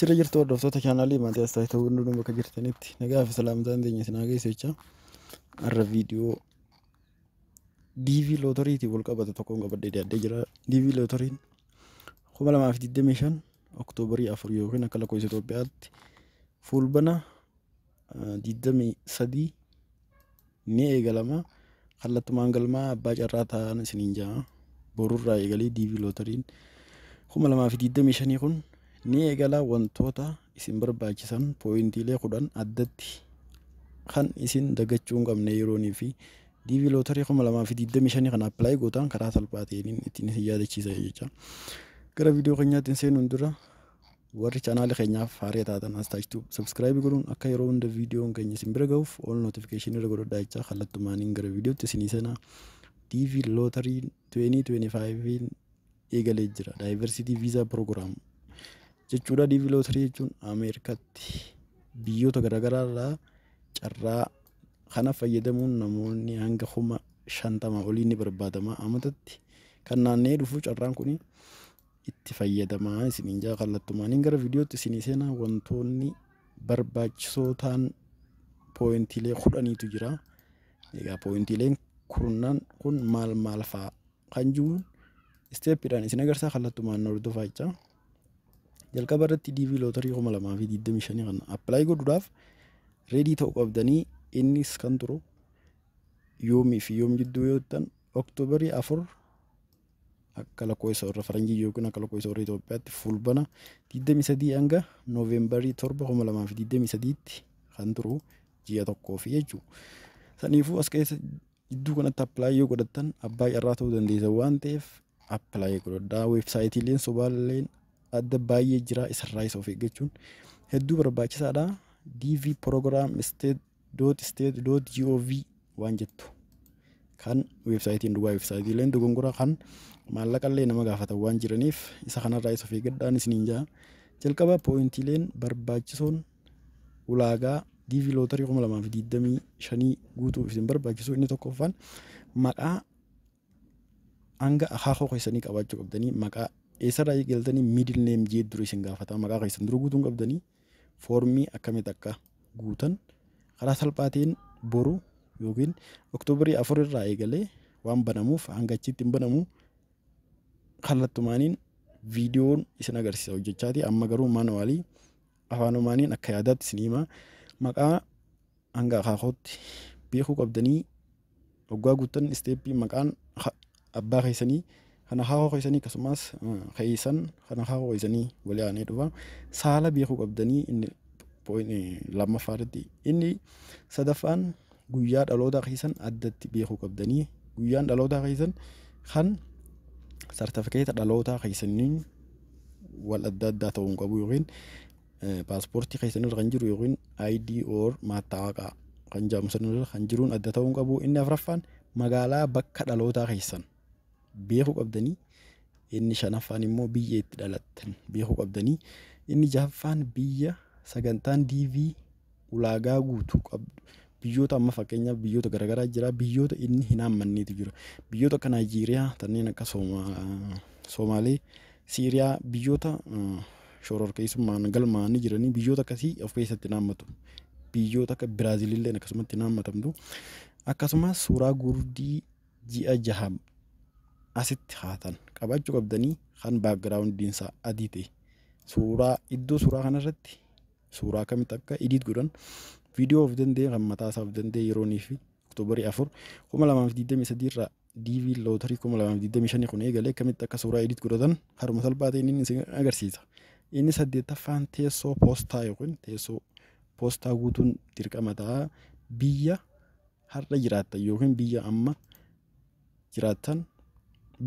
Sirra jirtu hordoftoota chaanaalii wundu Asxaa ka jirta niti na ga fi salaamtaan teenya isin hageessu jecha har'a viidiyoo DV Lootoriitiin wal qabatu bata qabadhee dhiyaatee jira. divi lotori kuma lamaa fi digdamii shan Oktoobarii afur yookiin akka lakkoofsa Itoophiyaatti fuulbana ah, mi sadi ni eegalama. Kallattumaan ma abbaa rata na sininja borura e gali divi lotori kuma lamaa fi digdamii kun ni eegalaa wantoota isin barbaachisan pooyintiilee kudan addatti kan isin dagachuu hin qabne yeroonii fi diibii lootarii kuma lamaa fi digdami shanii kan appilaayi gootaan karaa salphaa ta'een ittiin isin yaadachiisa jecha. Gara viidiyoo keenyaatti seenuun dura warri chaanaali keenyaaf faaree taatan as taachitu sabskiraayibii godhuun akka yeroo hunda viidiyoon keenya isin bira ga'uuf ol nootifikeeshinii irra godhodhaa jecha kallattumaaniin gara viidiyootti isinii sana diibii lootarii 2025 eegalee jira daayivarsiitii viizaa pirogiraam jechuudha. Diibii lootirii jechuun Ameerikatti biyyoota garaagaraa carraa kana fayyadamuun namoonni hanga kuma shantama olii ni barbaadama. Ammatatti kan naanna'ee dhufu carraan kun itti fayyadamaa isiniin jaa kallattumaaniin gara viidiyootti isinii seenaa wantoonni barbaachisoo ta'an pooyintiilee kudhaniitu jira. Egaa pooyintiileen kurnan kun maal maal fa'a kan jiru isteeppiidhaan isin agarsiisa kallattumaan hordofaa jecha. jalqaba irratti diibii lootarii koma lama fi digdamii shanii kan appilaayi ready to ta'u dani innis kan turu yomi fi yoom jidduu yoo ta'an Oktoberi afur akka lakkoofsa warra faranjii yookiin akka lakkoofsa warra Itoophiyaatti Novemberi 23 hanga nooveembarii 7 2023 tti kan turu ji'a tokkoo fi jechuudha. Saniifuu as keessa jidduu kanatti appilaayi yoo godhattan abbaa irraa zawante apply go da website godhadhaa so balen adda baay'ee jira isarraa isa of eeggachuun hedduu barbaachisaadha. DV program dot state dot gov waan jettu kan weebsaayitiin dhugaa weebsaayitiileen dogongoraa kan maallaqallee nama gaafatan waan jiraniif isa kanarraa isa of eeggadhaan isiniin jaa jalqaba poointiileen barbaachisoon ulaagaa DV lootarii kuma lamaa fi digdamii shanii guutuu isin barbaachisu inni tokkoffaan maqaa hanga akaakuu keessanii qabaachuu qabdanii maqaa esa eegaltanii miidil neem jeedduru isin gaafata maqaa keessan dura guutuun qabdanii foormii akkamitti akka guutan boru yogin oktoobarii afur irraa eegalee wan banamuuf hanga achitti hin banamu kallattumaaniin viidiyoon isin agarsiisa hojjechaati amma garu manuali, afaanumaaniin akka yaadaatti isin himaa maqaa hanga akaakootti beekuu qabdanii gutan stepi, makan maqaan abbaa kana haaqoo keessanii akkasumas mm, ka'iisan kana ane keessanii sala aanee dhufa saala beekuu qabdanii inni lammaffaarratti inni sadaffaan guyyaa dhalootaa keessan addatti beekuu qabdanii guyyaan dhalootaa keessan kan sartifikeeta dhalootaa keessaniin wal eh, adda addaa ta'uu hin qabu yookiin paaspoortii keessanirra kan jiru ID or mataka kan jaamsanirra kan jiruun adda ta'uu hin qabu inni afraffaan magaalaa bakka dhalootaa keessan beekuu qabdanii inni shanaffaan immoo biyya itti dhalattan beekuu qabdanii inni jahaffaan biyya sagantaan diivii ulaagaa guutuu qabdu biyyoota amma fakkeenyaaf biyyoota garaagaraa jira biyyoota inni hin haammanneetu jira biyyoota akka Naayijeeriyaa kanneen akka Somaalee Siiriyaa biyyoota hm, shororkeessummaan galmaa'anii jiranii biyyoota akkasii of keessatti naammatu biyyoota akka Biraaziliillee akkasumatti naammatamtu akkasumas suuraa gurdii ji'a jaham. asitti haatan qabachuu qabdanii kan baagiraawundiin isaa adite sura iddo iddoo suuraa kanarratti kami kamitti edit guran video of danda'e kan mataa of danda'e yeroonii fi oktoobarii afur kuma lamaaf digdamii sadii irraa diivii lootarii kuma lamaaf digdamii shanii kun eegalee kamitti akka suuraa idiit godhatan haruma salphaa ta'een inni isin agarsiisa inni saddeettaffaan teessoo poostaa yookiin teessoo poostaa guutuun dirqama ta'a biyya har'a jiraattan yookiin biyya amma jiraattan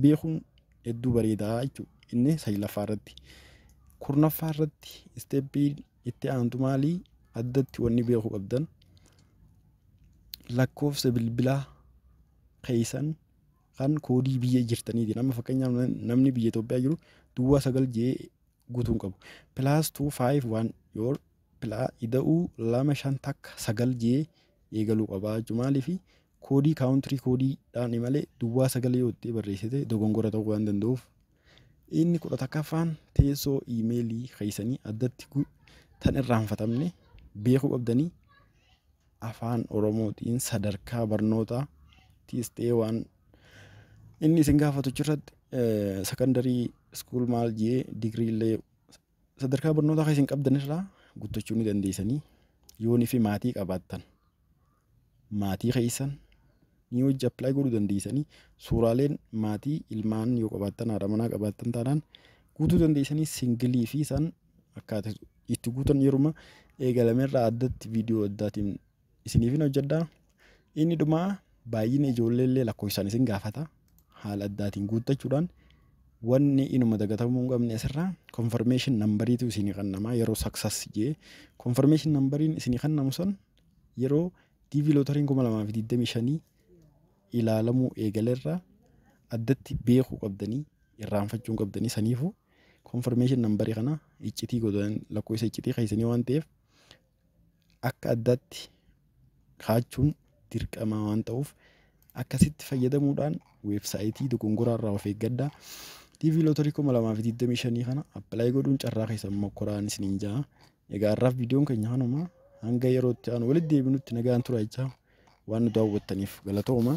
beekuun hedduu bareedaa jechuudha. Inni sayilaffaa irratti. Kurnaffaa irratti isteeppiin itti aantu maalii addatti wanni beekuu qabdan lakkoofsa bilbilaa keeysan kan koodii biyya jirtaniitiin amma fakkeenyaaf namni biyya Itoophiyaa jiru duwwaa sagal jee guutuun qabu. Pilaas tuu faayiif waan yoo pilaa ida'uu lama shan takka sagal jee eegaluu qabaa jechuudha. Maaliif? Kodi kodi koodii kaawuntirii koodiidhaan malee duwwaa sagalee oottee barreessite dogongora ta'uu waan danda'uuf inni kudha takkaffaan teessoo iimeelii keeysanii addatti tan irraanfatamne beekuu qabdanii afaan oromootiin sadarkaa barnootaa tiistee waan inni isin gaafatuchi irratti eh, sakandarii iskuul maal jee digirii illee sadarkaa barnootaa kan dani qabdan irraa guuttachuu ni dandeessanii yoonii fi maatii qabaattan mati kaisan. ni hojii appilaayi godhuu dandeessanii suuraaleen maatii ilmaan yoo qabaattan haadha manaa qabaattan taanaan guutuu dandeessanii singilii fi isaan akkaataa itti guutan yeruma eegalameerraa addatti viidiyoo addaatiin isiniifin hojjedhaa. Inni dhumaa baay'ina ijoollee illee isin gaafata haala addaatiin guuttachuudhaan wanni inuma dagatamuu hin qabne asirraa konfirmeeshin nambariitu isinii yeroo jee konfirmeeshin nambariin isinii kennamu san yeroo diivilootarii kuma lamaa fi digdamii shanii ilaalamuu eegaleerraa addatti beekuu qabdanii irraanfachuu qabdanii saniifuu konfirmeeshin nambarii kana iccitii godhan lakkoofsa iccitii kaysanii waan ta'eef akka addaatti kaachuun dirqama waan ta'uuf akkasitti fayyadamuudhaan weebsaayitii dogongorarraa of eeggadhaa. TV Lootorii kuma lamaa fi digdamii shanii kana appilaayi godhuun carraa keessan mokkoraan isiniin ja'a. Egaa har'aaf viidiyoon keenya kanuma hanga yerootti aanu walitti deebinutti nagaan turaa jechaa. waan daawwattaniif galatooma.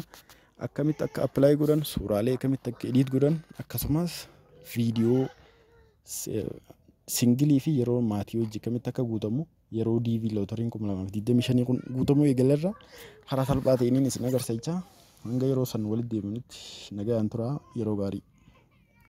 Akkamitti akka appilaayi godhan, suuraalee akkamitti akka ediit godhan, akkasumas viidiyoo singilii fi yeroo maatii wajji akkamitti akka guutamu yeroo diivii lootariin kuma lamaaf 25 kun guutamu eegalarra karaa salphaa ta'eniin isin agarsiisa Hanga yeroo san walitti deemanitti nagaan turaa yeroo gaarii.